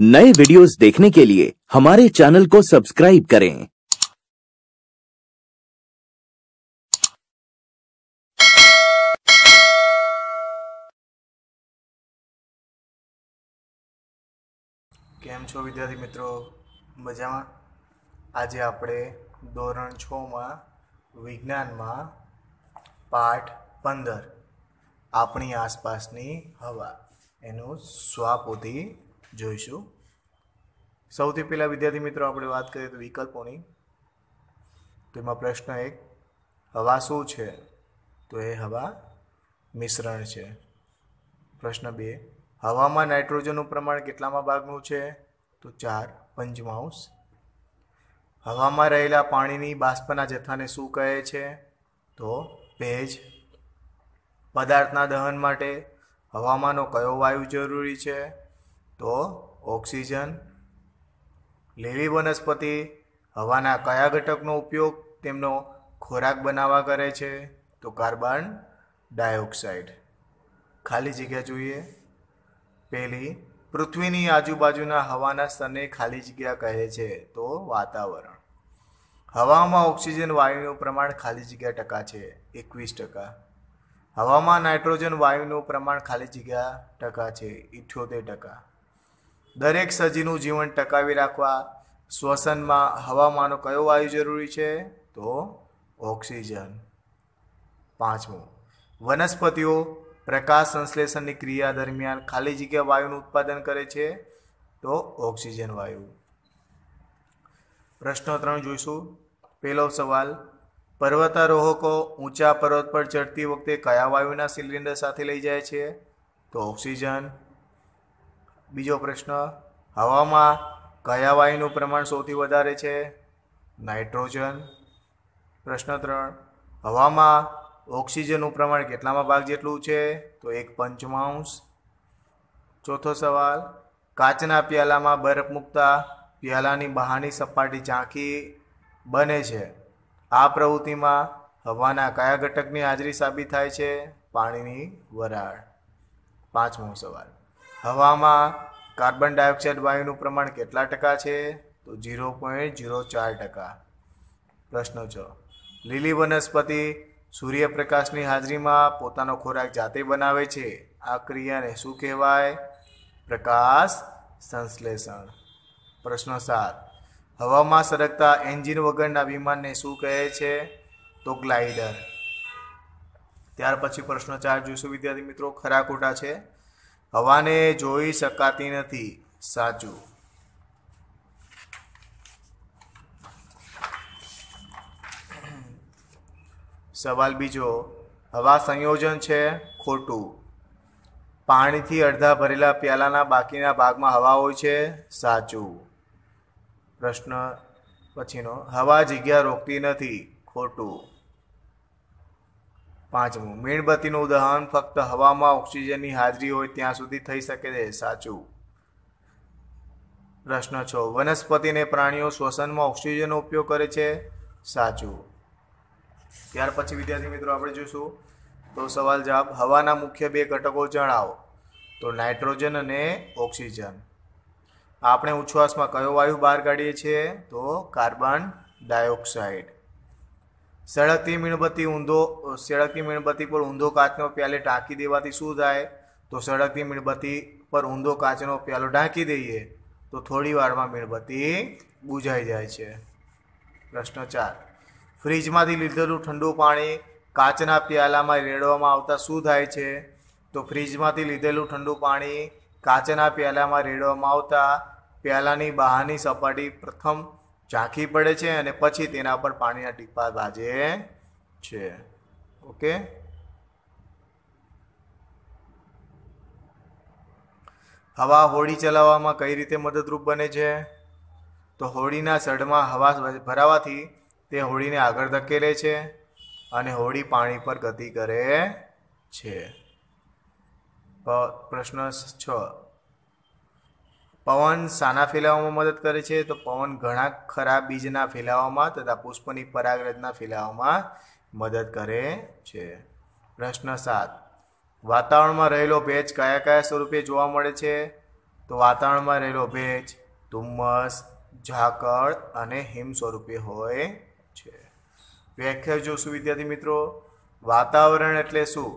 नए वीडियोस देखने के लिए हमारे चैनल को सब्सक्राइब करें કેમ છો વિદ્યાર્થી મિત્રો મજામાં આજે આપણે ધોરણ છમાં વિજ્ઞાનમાં પાઠ પંદર આપણી આસપાસની હવા એનું સ્વાપોથી જોઈશું સૌથી પહેલાં વિદ્યાર્થી મિત્રો આપણે વાત કરીએ તો વિકલ્પોની તેમાં પ્રશ્ન એક હવા શું છે તો એ હવા મિશ્રણ છે પ્રશ્ન બે હવામાં નાઇટ્રોજનનું પ્રમાણ કેટલામાં ભાગનું છે તો ચાર પંચમાંશ હવામાં રહેલા પાણીની બાષ્પના જથ્થાને શું કહે છે તો ભેજ પદાર્થના દહન માટે હવામાંનો કયો વાયુ જરૂરી છે તો ઓક્સિજન લીલી વનસ્પતિ હવાના કયા ઘટકનો ઉપયોગ તેમનો ખોરાક બનાવવા કરે છે તો કાર્બન ડાયોક્સાઇડ ખાલી જગ્યા જોઈએ પહેલી પૃથ્વીની આજુબાજુના હવાના સ્તરને ખાલી જગ્યા કહે છે તો વાતાવરણ હવામાં ઓક્સિજન વાયુનું પ્રમાણ ખાલી જગ્યા ટકા છે એકવીસ ટકા હવામાં નાઇટ્રોજન વાયુનું પ્રમાણ ખાલી જગ્યા ટકા છે ઇઠ્યોતેર ટકા દરેક સજીવનું જીવન ટકાવી રાખવા શ્વસનમાં હવામાંનો કયો વાયુ જરૂરી છે તો ઓક્સિજન પાંચમું વનસ્પતિઓ પ્રકાશ સંશ્લેષણની ક્રિયા દરમિયાન ખાલી જગ્યા વાયુનું ઉત્પાદન કરે છે તો ઓક્સિજન વાયુ પ્રશ્નો ત્રણ જોઈશું પહેલો સવાલ પર્વતારોહકો ઊંચા પર્વત પર ચડતી વખતે કયા વાયુના સિલિન્ડર સાથે લઈ જાય છે તો ઓક્સિજન બીજો પ્રશ્ન હવામાં કયા વાયુનું પ્રમાણ સૌથી વધારે છે નાઇટ્રોજન પ્રશ્ન ત્રણ હવામાં ઓક્સિજનનું પ્રમાણ કેટલામાં ભાગ જેટલું છે તો એક પંચમાંશ ચોથો સવાલ કાચના પ્યાલામાં બરફ મૂકતા પ્યાલાની બહારની સપાટી ઝાંખી બને છે આ પ્રવૃત્તિમાં હવાના કયા ઘટકની હાજરી સાબિત થાય છે પાણીની વરાળ પાંચમો સવાલ હવામાં કાર્બન ડાયોક્સાઇડ વાયુનું પ્રમાણ કેટલા ટકા છે તો ઝીરો પોઈન્ટ ઝીરો ચાર ટકા પ્રશ્ન છ લીલી વનસ્પતિ સૂર્યપ્રકાશની હાજરીમાં પોતાનો ખોરાક જાતે બનાવે છે આ ક્રિયાને શું કહેવાય પ્રકાશ સંશ્લેષણ પ્રશ્ન સાત હવામાં સરકતા એન્જિન વગરના વિમાનને શું કહે છે તો ગ્લાઇડર ત્યાર પછી પ્રશ્ન ચાર જોઈશું વિદ્યાર્થી મિત્રો ખરા ખોટા છે હવાને જોઈ શકાતી નથી સાચું સવાલ બીજો હવા સંયોજન છે ખોટું પાણીથી અડધા ભરેલા પ્યાલાના બાકીના ભાગમાં હવા હોય છે સાચું પ્રશ્ન પછીનો હવા જગ્યા રોકતી નથી ખોટું પાંચમું મીણબત્તીનું દહન ફક્ત હવામાં ઓક્સિજનની હાજરી હોય ત્યાં સુધી થઈ શકે છે સાચું પ્રશ્ન છ વનસ્પતિને પ્રાણીઓ શ્વસનમાં ઓક્સિજનનો ઉપયોગ કરે છે સાચું ત્યાર પછી વિદ્યાર્થી મિત્રો આપણે જોઈશું તો સવાલ જવાબ હવાના મુખ્ય બે ઘટકો જણાવો તો નાઇટ્રોજન અને ઓક્સિજન આપણે ઉચ્છ્વાસમાં કયો વાયુ બહાર કાઢીએ છીએ તો કાર્બન ડાયોક્સાઇડ સળગતી મીણબત્તી ઊંધો સળગતી મીણબત્તી પર ઊંધો કાચનો પ્યાલે ઢાંકી દેવાથી શું થાય તો સળગતી મીણબત્તી પર ઊંધો કાચનો પ્યાલો ઢાંકી દઈએ તો થોડી વારમાં મીણબત્તી બુજાઈ જાય છે પ્રશ્ન ચાર ફ્રીજમાંથી લીધેલું ઠંડુ પાણી કાચના પ્યાલામાં રેડવામાં આવતા શું થાય છે તો ફ્રીજમાંથી લીધેલું ઠંડુ પાણી કાચના પ્યાલામાં રેડવામાં આવતા પ્યાલાની બહારની સપાટી પ્રથમ ઝાંખી પડે છે અને પછી તેના પર પાણીના ટીપા ભાજે છે ઓકે હવા હોડી ચલાવવામાં કઈ રીતે મદદરૂપ બને છે તો હોળીના સડમાં હવા ભરાવાથી તે હોડીને આગળ ધકેલે છે અને હોડી પાણી પર ગતિ કરે છે પ્રશ્ન છ પવન શાના ફેલાવવામાં મદદ કરે છે તો પવન ઘણા ખરા બીજના ફેલાવવામાં તથા પુષ્પની પરાગરજના ફેલાવવામાં મદદ કરે છે પ્રશ્ન સાત વાતાવરણમાં રહેલો ભેજ કયા કયા સ્વરૂપે જોવા મળે છે તો વાતાવરણમાં રહેલો ભેજ ધુમ્મસ ઝાકળ અને હિમ સ્વરૂપે હોય છે વ્યાખ્યા જોશું વિદ્યાર્થી મિત્રો વાતાવરણ એટલે શું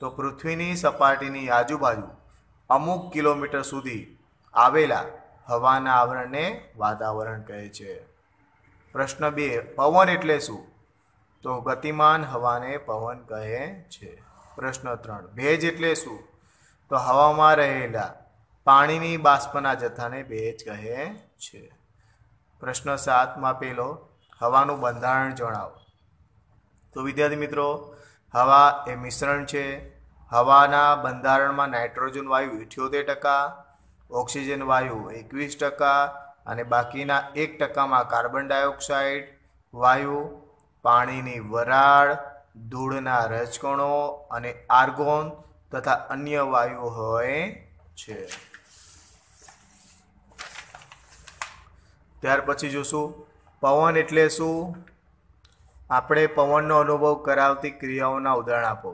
તો પૃથ્વીની સપાટીની આજુબાજુ અમુક કિલોમીટર સુધી આવેલા હવાના આવરણને વાતાવરણ કહે છે પ્રશ્ન બે પવન એટલે શું તો ગતિમાન હવાને પવન કહે છે પ્રશ્ન ત્રણ ભેજ એટલે શું તો હવામાં રહેલા પાણીની બાષ્પના જથ્થાને ભેજ કહે છે પ્રશ્ન સાતમાં પેલો હવાનું બંધારણ જણાવો તો વિદ્યાર્થી મિત્રો હવા એ મિશ્રણ છે હવાના બંધારણમાં નાઇટ્રોજન વાયુ ઇઠ્યોતેર ટકા ઓક્સિજન વાયુ એકવીસ ટકા અને બાકીના એક ટકામાં કાર્બન ડાયોક્સાઇડ વાયુ પાણીની વરાળ ધૂળના રજકણો અને આર્ગોન તથા અન્ય વાયુ હોય છે ત્યાર પછી જોશું પવન એટલે શું આપણે પવનનો અનુભવ કરાવતી ક્રિયાઓના ઉદાહરણ આપો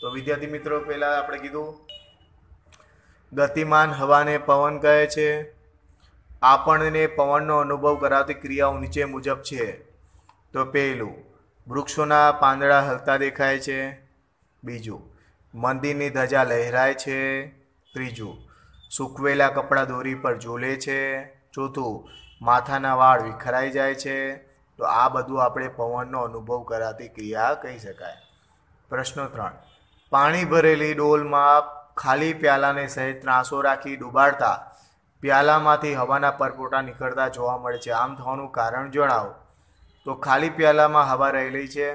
તો વિદ્યાર્થી મિત્રો પહેલાં આપણે કીધું ગતિમાન હવાને પવન કહે છે આપણને પવનનો અનુભવ કરાવતી ક્રિયાઓ નીચે મુજબ છે તો પહેલું વૃક્ષોના પાંદડા હલતા દેખાય છે બીજું મંદિરની ધજા લહેરાય છે ત્રીજું સૂકવેલા કપડાં દોરી પર ઝૂલે છે ચોથું માથાના વાળ વિખરાઈ જાય છે તો આ બધું આપણે પવનનો અનુભવ કરાતી ક્રિયા કહી શકાય પ્રશ્ન ત્રણ પાણી ભરેલી ડોલમાં ખાલી પ્યાલાને સહેજ ત્રાંસો રાખી ડૂબાડતા પ્યાલામાંથી હવાના પરપોટા નીકળતા જોવા મળે છે આમ થવાનું કારણ જણાવો તો ખાલી પ્યાલામાં હવા રહેલી છે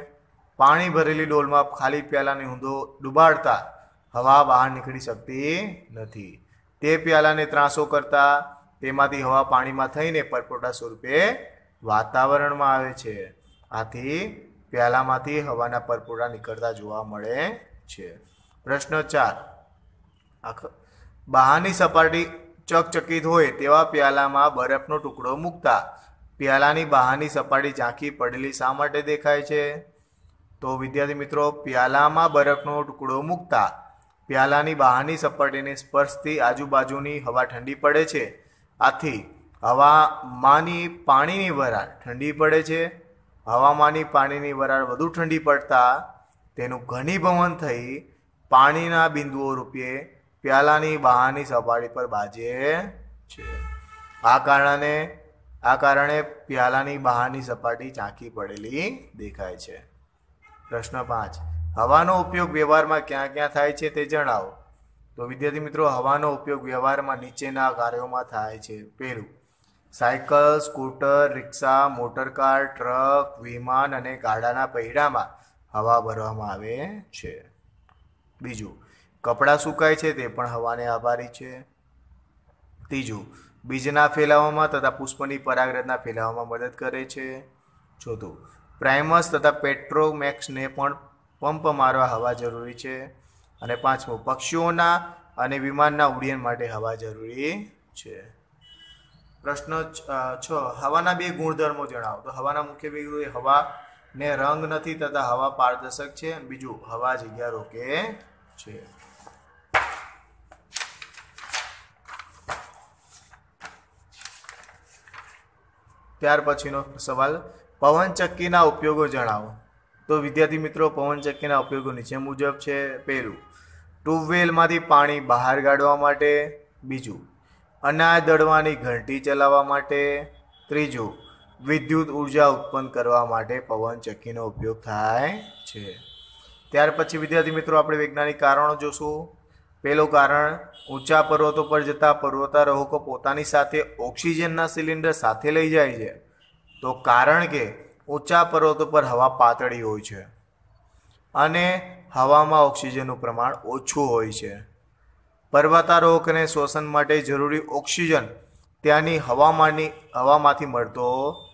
પાણી ભરેલી ડોલમાં ખાલી પ્યાલાની ઊંધો ડૂબાડતા હવા બહાર નીકળી શકતી નથી તે પ્યાલાને ત્રાંસો કરતા તેમાંથી હવા પાણીમાં થઈને પરપોટા સ્વરૂપે વાતાવરણમાં આવે છે આથી પ્યાલામાંથી હવાના પરપોટા નીકળતા જોવા મળે છે પ્રશ્ન ચાર આખા બહારની સપાટી ચકચકિત હોય તેવા પ્યાલામાં બરફનો ટુકડો મૂકતા પ્યાલાની બહારની સપાટી ઝાંખી પડેલી શા માટે દેખાય છે તો વિદ્યાર્થી મિત્રો પ્યાલામાં બરફનો ટુકડો મૂકતા પ્યાલાની બહારની સપાટીને સ્પર્શથી આજુબાજુની હવા ઠંડી પડે છે આથી હવામાંની પાણીની વરાળ ઠંડી પડે છે હવામાંની પાણીની વરાળ વધુ ઠંડી પડતા તેનું ઘનીભવન થઈ પાણીના બિંદુઓ રૂપે પ્યાલાની બહારની સપાટી પર બાજે છે આ કારણે આ કારણે પ્યાલાની બહારની સપાટી ઝાંખી પડેલી દેખાય છે પ્રશ્ન પાંચ હવાનો ઉપયોગ વ્યવહારમાં ક્યાં ક્યાં થાય છે તે જણાવો તો વિદ્યાર્થી મિત્રો હવાનો ઉપયોગ વ્યવહારમાં નીચેના કાર્યોમાં થાય છે પહેલું સાયકલ સ્કૂટર રિક્ષા મોટરકાર ટ્રક વિમાન અને ગાડાના પૈડામાં હવા ભરવામાં આવે છે બીજું કપડાં સુકાય છે તે પણ હવાને આભારી છે ત્રીજું બીજના ફેલાવામાં તથા પુષ્પની પરાગરજના ફેલાવામાં મદદ કરે છે ચોથું પ્રાઇમસ તથા પેટ્રોમેક્સને પણ પંપ મારવા હવા જરૂરી છે અને પાંચમું પક્ષીઓના અને વિમાનના ઉડ્ડયન માટે હવા જરૂરી છે પ્રશ્ન છ હવાના બે ગુણધર્મો જણાવો તો હવાના મુખ્ય બે ગુણ હવા ને રંગ નથી તથા હવા પારદર્શક છે બીજું હવા જગ્યા રોકે છે ત્યાર પછીનો સવાલ પવનચક્કીના ઉપયોગો જણાવો તો વિદ્યાર્થી મિત્રો પવનચક્કીના ઉપયોગો નીચે મુજબ છે પહેલું ટ્યુબવેલમાંથી પાણી બહાર કાઢવા માટે બીજું અનાજ દળવાની ઘંટી ચલાવવા માટે ત્રીજું વિદ્યુત ઉર્જા ઉત્પન્ન કરવા માટે પવનચક્કીનો ઉપયોગ થાય છે ત્યાર પછી વિદ્યાર્થી મિત્રો આપણે વૈજ્ઞાનિક કારણો જોશું પેલું કારણ ઊંચા પર્વતો પર જતા પર્વતારોહકો પોતાની સાથે ઓક્સિજનના સિલિન્ડર સાથે લઈ જાય છે તો કારણ કે ઊંચા પર્વતો પર હવા પાતળી હોય છે અને હવામાં ઓક્સિજનનું પ્રમાણ ઓછું હોય છે પર્વતારોહકને શ્વસન માટે જરૂરી ઓક્સિજન ત્યાંની હવામાંની હવામાંથી મળતો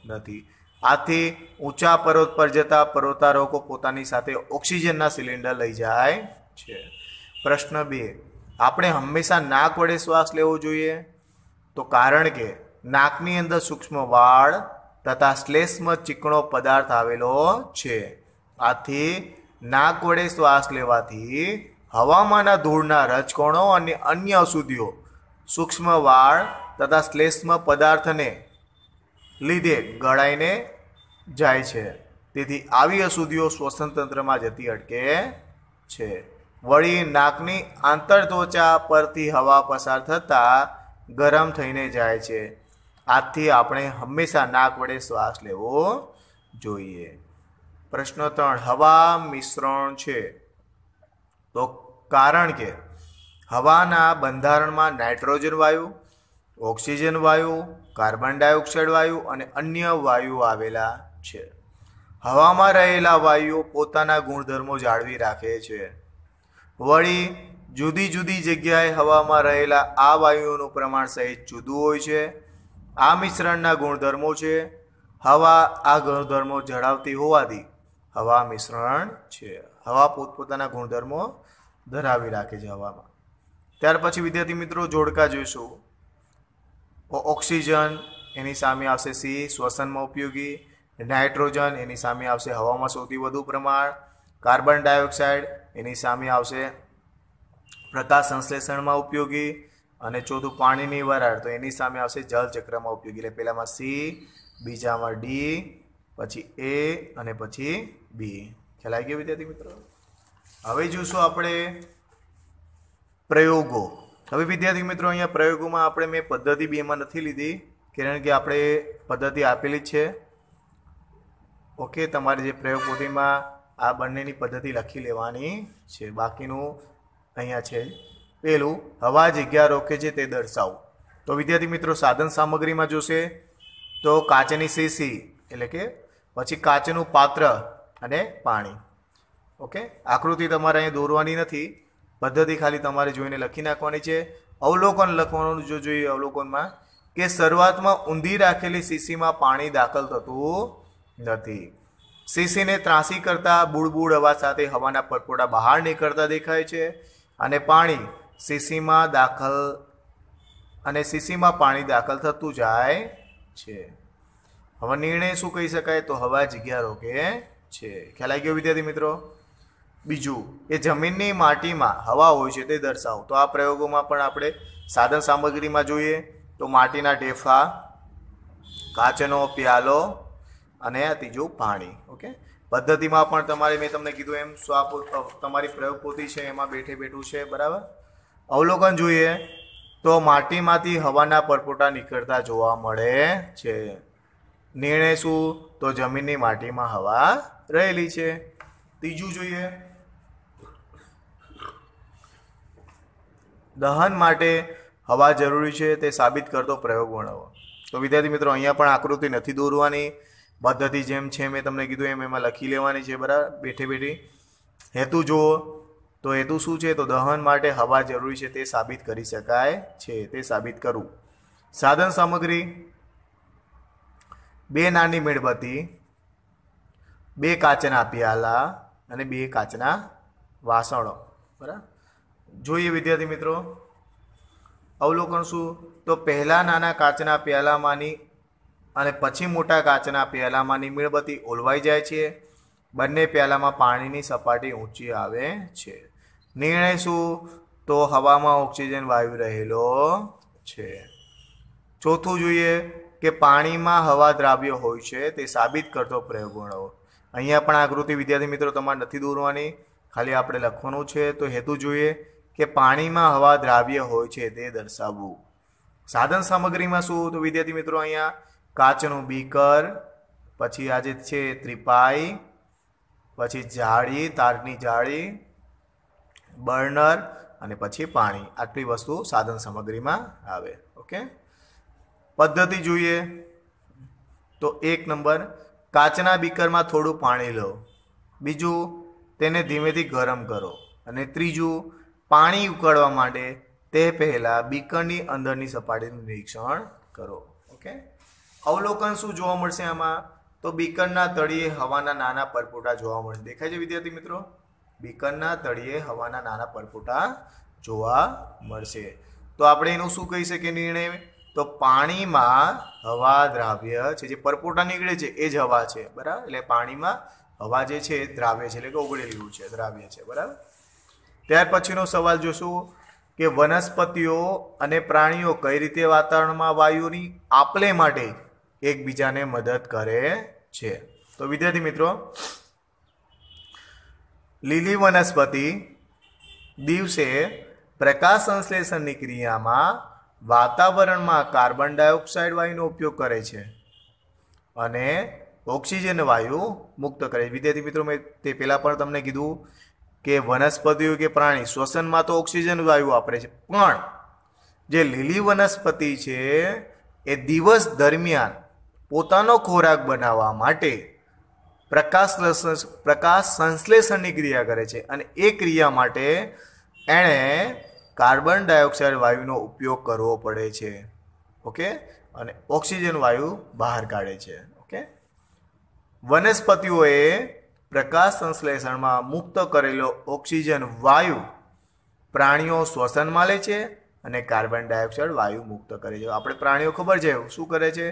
નથી આથી ઊંચા પર્વત પર જતા પર્વતારોહકો પોતાની સાથે ઓક્સિજનના સિલિન્ડર લઈ જાય છે પ્રશ્ન બે આપણે હંમેશા નાક વડે શ્વાસ લેવો જોઈએ તો કારણ કે નાકની અંદર સૂક્ષ્મ વાળ તથા શ્લેષ્મ ચીકણો પદાર્થ આવેલો છે આથી નાક વડે શ્વાસ લેવાથી હવામાંના ધૂળના રજકણો અને અન્ય અશુદ્ધિઓ સૂક્ષ્મ વાળ તથા શ્લેષ્મ પદાર્થને લીધે ગળાઈને જાય છે તેથી આવી અશુદ્ધિઓ શ્વસનતંત્રમાં જતી અટકે છે વળી નાકની આંતર ત્વચા પરથી હવા પસાર થતાં ગરમ થઈને જાય છે આથી આપણે હંમેશા નાક વડે શ્વાસ લેવો જોઈએ પ્રશ્ન ત્રણ હવા મિશ્રણ છે તો કારણ કે હવાના બંધારણમાં નાઇટ્રોજન વાયુ ઓક્સિજન વાયુ કાર્બન ડાયોક્સાઇડ વાયુ અને અન્ય વાયુ આવેલા છે હવામાં રહેલા વાયુઓ પોતાના ગુણધર્મો જાળવી રાખે છે વળી જુદી જુદી જગ્યાએ હવામાં રહેલા આ વાયુઓનું પ્રમાણ સહેજ જુદું હોય છે આ મિશ્રણના ગુણધર્મો છે હવા આ ગુણધર્મો જળાવતી હોવાથી હવા મિશ્રણ છે હવા પોતપોતાના ગુણધર્મો ધરાવી રાખે છે હવામાં ત્યાર પછી વિદ્યાર્થી મિત્રો જોડકા જોઈશું ઓક્સિજન એની સામે આવશે સી શ્વસનમાં ઉપયોગી નાઇટ્રોજન એની સામે આવશે હવામાં સૌથી વધુ પ્રમાણ કાર્બન ડાયોક્સાઇડ એની સામે આવશે પ્રકાશ સંશ્લેષણમાં ઉપયોગી અને ચોથું પાણીની વરાળ તો એની સામે આવશે જળચક્રમાં ઉપયોગી એટલે પહેલામાં સી બીજામાં ડી પછી એ અને પછી બી ખ્યાલ આવી ગયો વિદ્યાર્થી મિત્રો હવે જોઈશું આપણે પ્રયોગો હવે વિદ્યાર્થી મિત્રો અહીંયા પ્રયોગોમાં આપણે મેં પદ્ધતિ બેમાં નથી લીધી કારણ કે આપણે પદ્ધતિ આપેલી છે ઓકે તમારી જે પ્રયોગ પોથીમાં આ બંનેની પદ્ધતિ લખી લેવાની છે બાકીનું અહીંયા છે પહેલું હવા જગ્યા રોકે છે તે દર્શાવો તો વિદ્યાર્થી મિત્રો સાધન સામગ્રીમાં જોશે તો કાચની શીશી એટલે કે પછી કાચનું પાત્ર અને પાણી ઓકે આકૃતિ તમારે અહીંયા દોરવાની નથી પદ્ધતિ ખાલી તમારે જોઈને લખી નાખવાની છે અવલોકન લખવાનું જો જોઈએ અવલોકનમાં કે શરૂઆતમાં ઊંધી રાખેલી શીશીમાં પાણી દાખલ થતું નથી સીસીને ત્રાસી કરતા બુડબુડ અવાજ સાથે હવાના પરપોટા બહાર નીકળતા દેખાય છે અને પાણી શીશીમાં દાખલ અને શીશીમાં પાણી દાખલ થતું જાય છે હવે નિર્ણય શું કહી શકાય તો હવા જગ્યા રોકે છે ખ્યાલ આવી ગયો વિદ્યાર્થી મિત્રો બીજું એ જમીનની માટીમાં હવા હોય છે તે દર્શાવો તો આ પ્રયોગોમાં પણ આપણે સાધન સામગ્રીમાં જોઈએ તો માટીના ઢેફા કાચનો પ્યાલો અને આ ત્રીજું પાણી ઓકે પદ્ધતિમાં પણ તમારે મેં તમને કીધું એમ સ્વા તમારી પ્રયોગ પોતી છે એમાં બેઠે બેઠું છે બરાબર અવલોકન જોઈએ તો માટીમાંથી હવાના પરપોટા નીકળતા જોવા મળે છે નિર્ણય શું તો જમીનની માટીમાં હવા રહેલી છે ત્રીજું જોઈએ દહન માટે હવા જરૂરી છે તે સાબિત કરતો પ્રયોગ ગણાવો તો વિદ્યાર્થી મિત્રો અહીંયા પણ આકૃતિ નથી દોરવાની પદ્ધતિ જેમ છે મેં તમને કીધું એમ એમાં લખી લેવાની છે બરાબર બેઠે બેઠી હેતુ જુઓ તો હેતુ શું છે તો દહન માટે હવા જરૂરી છે તે સાબિત કરી શકાય છે તે સાબિત કરવું સાધન સામગ્રી બે નાની મીણબત્તી બે કાચના પ્યાલા અને બે કાચના વાસણો બરાબર જોઈએ વિદ્યાર્થી મિત્રો અવલોકન શું તો પહેલાં નાના કાચના પ્યાલામાંની અને પછી મોટા કાચના પ્યાલામાંની મીણબત્તી ઓલવાઈ જાય છે બંને પ્યાલામાં પાણીની સપાટી ઊંચી આવે છે નિર્ણય શું તો હવામાં ઓક્સિજન વાયુ રહેલો છે ચોથું જોઈએ કે પાણીમાં હવા દ્રાવ્ય હોય છે તે સાબિત કરતો પ્રયોગ ગણો અહીંયા પણ આકૃતિ વિદ્યાર્થી મિત્રો તમારે નથી દોરવાની ખાલી આપણે લખવાનું છે તો હેતુ જોઈએ કે પાણીમાં હવા દ્રાવ્ય હોય છે તે દર્શાવવું સાધન સામગ્રીમાં શું તો વિદ્યાર્થી મિત્રો અહીંયા કાચનું બીકર પછી આજે છે ત્રિપાઈ પછી જાળી તારની જાળી બર્નર અને પછી પાણી આટલી વસ્તુ સાધન સામગ્રીમાં આવે ઓકે પદ્ધતિ જોઈએ તો એક નંબર કાચના બીકરમાં થોડું પાણી લો બીજું તેને ધીમેથી ગરમ કરો અને ત્રીજું પાણી ઉકળવા માટે તે પહેલાં બીકરની અંદરની સપાટીનું નિરીક્ષણ કરો ઓકે અવલોકન શું જોવા મળશે આમાં તો બીકરના તળિયે હવાના નાના પરપોટા જોવા મળશે દેખાય છે વિદ્યાર્થી મિત્રો બીકરના તળિયે હવાના નાના પરપોટા જોવા મળશે તો આપણે એનું શું કહી શકીએ નિર્ણય તો પાણીમાં હવા દ્રાવ્ય છે જે પરપોટા નીકળે છે એ જ હવા છે બરાબર એટલે પાણીમાં હવા જે છે એ દ્રાવ્ય છે એટલે કે ઓગળેલું છે દ્રાવ્ય છે બરાબર ત્યાર પછીનો સવાલ જોશું કે વનસ્પતિઓ અને પ્રાણીઓ કઈ રીતે વાતાવરણમાં વાયુની આપલે માટે એકબીજાને મદદ કરે છે તો વિદ્યાર્થી મિત્રો લીલી વનસ્પતિ દિવસે પ્રકાશ સંશ્લેષણની ક્રિયામાં વાતાવરણમાં કાર્બન ડાયોક્સાઇડ વાયુનો ઉપયોગ કરે છે અને ઓક્સિજન વાયુ મુક્ત કરે છે વિદ્યાર્થી મિત્રો મેં તે પહેલાં પણ તમને કીધું કે વનસ્પતિઓ કે પ્રાણી શ્વસનમાં તો ઓક્સિજન વાયુ વાપરે છે પણ જે લીલી વનસ્પતિ છે એ દિવસ દરમિયાન પોતાનો ખોરાક બનાવવા માટે પ્રકાશ પ્રકાશ સંશ્લેષણની ક્રિયા કરે છે અને એ ક્રિયા માટે એણે કાર્બન ડાયોક્સાઇડ વાયુનો ઉપયોગ કરવો પડે છે ઓકે અને ઓક્સિજન વાયુ બહાર કાઢે છે ઓકે વનસ્પતિઓએ પ્રકાશ સંશ્લેષણમાં મુક્ત કરેલો ઓક્સિજન વાયુ પ્રાણીઓ શ્વસન માલે છે અને કાર્બન ડાયોક્સાઇડ વાયુ મુક્ત કરે છે આપણે પ્રાણીઓ ખબર છે શું કરે છે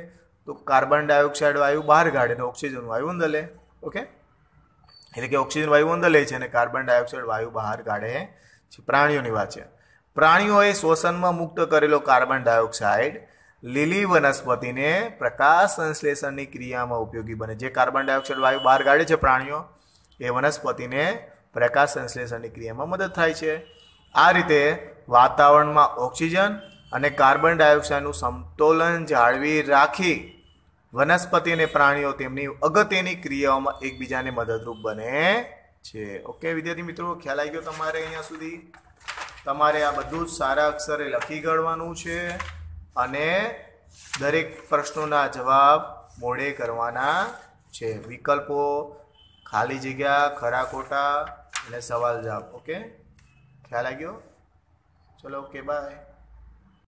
તો કાર્બન ડાયોક્સાઇડ વાયુ બહાર કાઢે ને ઓક્સિજન વાયુ અંદર લે ઓકે એટલે કે ઓક્સિજન વાયુ અંદર લે છે અને કાર્બન ડાયોક્સાઇડ વાયુ બહાર કાઢે છે પ્રાણીઓની વાત છે પ્રાણીઓએ શ્વસનમાં મુક્ત કરેલો કાર્બન ડાયોક્સાઇડ લીલી વનસ્પતિને પ્રકાશ સંશ્લેષણની ક્રિયામાં ઉપયોગી બને જે કાર્બન ડાયોક્સાઇડ વાયુ બહાર કાઢે છે પ્રાણીઓ એ વનસ્પતિને પ્રકાશ સંશ્લેષણની ક્રિયામાં મદદ થાય છે આ રીતે વાતાવરણમાં ઓક્સિજન અને કાર્બન ડાયોક્સાઇડનું સંતુલન જાળવી રાખી વનસ્પતિ અને પ્રાણીઓ તેમની અગત્યની ક્રિયાઓમાં એકબીજાને મદદરૂપ બને છે ઓકે વિદ્યાર્થી મિત્રો ખ્યાલ આવી ગયો તમારે અહીંયા સુધી તમારે આ બધું જ સારા અક્ષરે લખી ગણવાનું છે અને દરેક પ્રશ્નોના જવાબ મોડે કરવાના છે વિકલ્પો ખાલી જગ્યા ખરા ખોટા અને સવાલ જવાબ ઓકે ખ્યાલ આવી ગયો ચલો ઓકે બાય